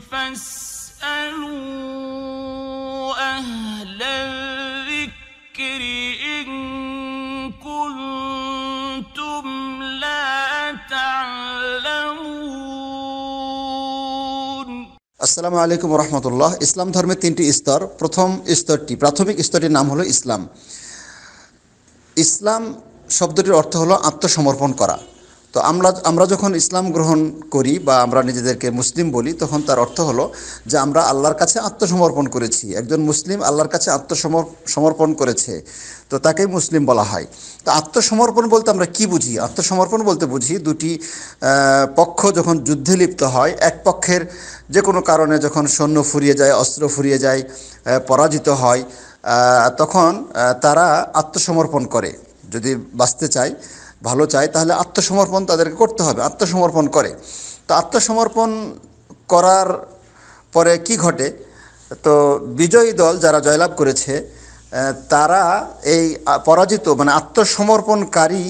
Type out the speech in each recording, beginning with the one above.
আসসালামু আলাইকুম রহমতুল্লাহ ইসলাম ধর্মের তিনটি স্তর প্রথম স্তরটি প্রাথমিক স্তরটির নাম হলো ইসলাম ইসলাম শব্দটির অর্থ হলো আত্মসমর্পণ করা তো আমরা আমরা যখন ইসলাম গ্রহণ করি বা আমরা নিজেদেরকে মুসলিম বলি তখন তার অর্থ হলো যে আমরা আল্লাহর কাছে আত্মসমর্পণ করেছি একজন মুসলিম আল্লাহর কাছে সমর্পণ করেছে তো তাকে মুসলিম বলা হয় তো আত্মসমর্পণ বলতে আমরা কি বুঝি আত্মসমর্পণ বলতে বুঝি দুটি পক্ষ যখন যুদ্ধে লিপ্ত হয় এক পক্ষের যে কোনো কারণে যখন সৈন্য ফুরিয়ে যায় অস্ত্র ফুরিয়ে যায় পরাজিত হয় তখন তারা আত্মসমর্পণ করে যদি বাঁচতে চায় ভালো চায় তাহলে আত্মসমর্পণ তাদেরকে করতে হবে আত্মসমর্পণ করে তো আত্মসমর্পণ করার পরে কি ঘটে তো বিজয়ী দল যারা জয়লাভ করেছে তারা এই পরাজিত মানে আত্মসমর্পণকারী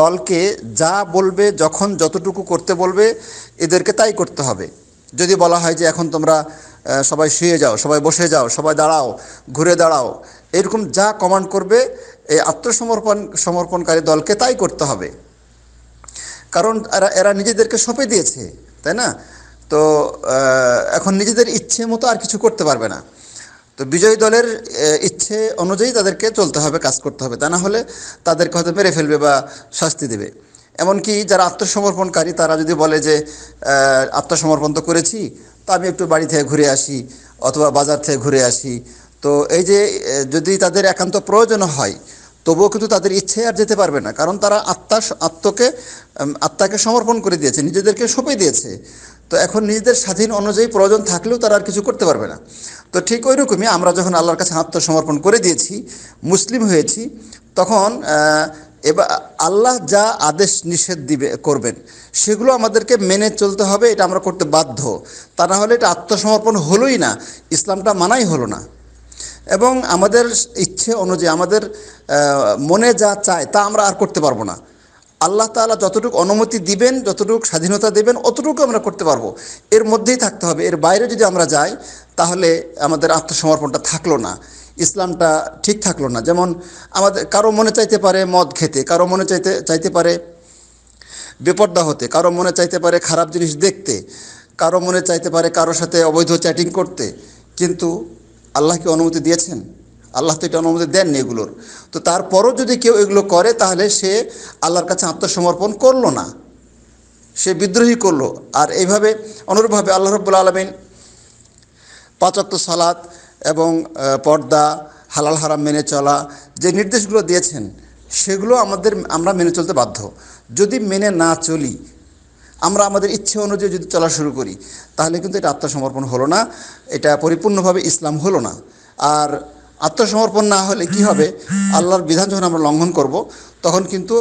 দলকে যা বলবে যখন যতটুকু করতে বলবে এদেরকে তাই করতে হবে যদি বলা হয় যে এখন তোমরা সবাই শুয়ে যাও সবাই বসে যাও সবাই দাঁড়াও ঘুরে দাঁড়াও এরকম যা কমান্ড করবে এই আত্মসমর্পণ সমর্পণকারী দলকে তাই করতে হবে কারণ এরা এরা নিজেদেরকে সঁপে দিয়েছে তাই না তো এখন নিজেদের ইচ্ছে মতো আর কিছু করতে পারবে না তো বিজয়ী দলের ইচ্ছে অনুযায়ী তাদেরকে চলতে হবে কাজ করতে হবে তা না হলে তাদেরকে হয়তো মেরে ফেলবে বা শাস্তি দেবে এমনকি যারা আত্মসমর্পণকারী তারা যদি বলে যে আত্মসমর্পণ তো করেছি তা আমি একটু বাড়ি থেকে ঘুরে আসি অথবা বাজার থেকে ঘুরে আসি তো এই যে যদি তাদের একান্ত প্রয়োজন হয় তবুও কিন্তু তাদের ইচ্ছে আর যেতে পারবে না কারণ তারা আত্মা আত্মকে আত্মাকে সমর্পণ করে দিয়েছে নিজেদেরকে সঁপে দিয়েছে তো এখন নিজেদের স্বাধীন অনুযায়ী প্রয়োজন থাকলেও তারা আর কিছু করতে পারবে না তো ঠিক ওই রকমই আমরা যখন আল্লাহর কাছে আত্মসমর্পণ করে দিয়েছি মুসলিম হয়েছি তখন এবার আল্লাহ যা আদেশ নিষেধ দিবে করবেন সেগুলো আমাদেরকে মেনে চলতে হবে এটা আমরা করতে বাধ্য তা না হলে এটা আত্মসমর্পণ হলোই না ইসলামটা মানাই হলো না এবং আমাদের ইচ্ছে অনুযায়ী আমাদের মনে যা চায় তা আমরা আর করতে পারবো না আল্লাহ তালা যতটুকু অনুমতি দিবেন যতটুকু স্বাধীনতা দেবেন অতটুকু আমরা করতে পারবো এর মধ্যেই থাকতে হবে এর বাইরে যদি আমরা যাই তাহলে আমাদের আত্মসমর্পণটা থাকলো না ইসলামটা ঠিক থাকলো না যেমন আমাদের কারো মনে চাইতে পারে মদ খেতে কারো মনে চাইতে চাইতে পারে বেপর্দা হতে কারো মনে চাইতে পারে খারাপ জিনিস দেখতে কারো মনে চাইতে পারে কারোর সাথে অবৈধ চ্যাটিং করতে কিন্তু আল্লাহকে অনুমতি দিয়েছেন আল্লাহ তো এটা অনুমতি দেননি এগুলোর তো তারপরও যদি কেউ এগুলো করে তাহলে সে আল্লাহর কাছে আত্মসমর্পণ করলো না সে বিদ্রোহী করলো আর এইভাবে অনুরূপভাবে আল্লাহ রব্বুল আলমিন পাচক্ত সালাত এবং পর্দা হালাল হারাম মেনে চলা যে নির্দেশগুলো দিয়েছেন সেগুলো আমাদের আমরা মেনে চলতে বাধ্য যদি মেনে না চলি আমরা আমাদের ইচ্ছে অনুযায়ী যদি চলা শুরু করি তাহলে কিন্তু এটা আত্মসমর্পণ হলো না এটা পরিপূর্ণভাবে ইসলাম হলো না আর আত্মসমর্পণ না হলে কি হবে আল্লাহর বিধান যখন আমরা লঙ্ঘন করব তখন কিন্তু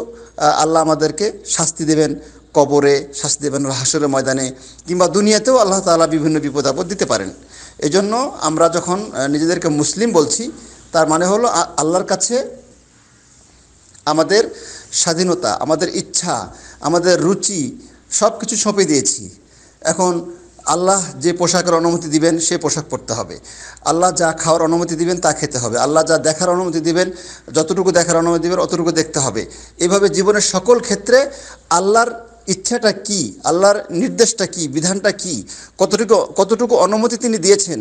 আল্লাহ আমাদেরকে শাস্তি দেবেন কবরে শাস্তি দেবেন হাসরের ময়দানে কিংবা দুনিয়াতেও আল্লাহ তালা বিভিন্ন বিপদ আপদ দিতে পারেন এজন্য আমরা যখন নিজেদেরকে মুসলিম বলছি তার মানে হলো আল্লাহর কাছে আমাদের স্বাধীনতা আমাদের ইচ্ছা আমাদের রুচি সব কিছু সঁপে দিয়েছি এখন আল্লাহ যে পোশাকের অনুমতি দিবেন সে পোশাক পরতে হবে আল্লাহ যা খাওয়ার অনুমতি দিবেন তা খেতে হবে আল্লাহ যা দেখার অনুমতি দিবেন যতটুকু দেখার অনুমতি দিবেন অতটুকু দেখতে হবে এভাবে জীবনের সকল ক্ষেত্রে আল্লাহর ইচ্ছাটা কি আল্লাহর নির্দেশটা কি বিধানটা কি কতটুকু কতটুকু অনুমতি তিনি দিয়েছেন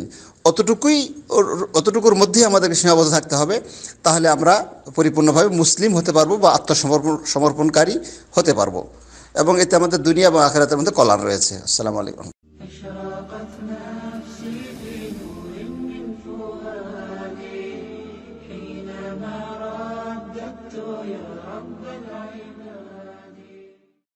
অতটুকুই অতটুকুর মধ্যেই আমাদেরকে সীমাবদ্ধ থাকতে হবে তাহলে আমরা পরিপূর্ণভাবে মুসলিম হতে পারবো বা আত্মসমর্পণ সমর্পণকারী হতে পারবো এবং এতে আমাদের দুনিয়া এবং আখেরাতের মধ্যে কল্যাণ রয়েছে আসসালামু আলাইকুম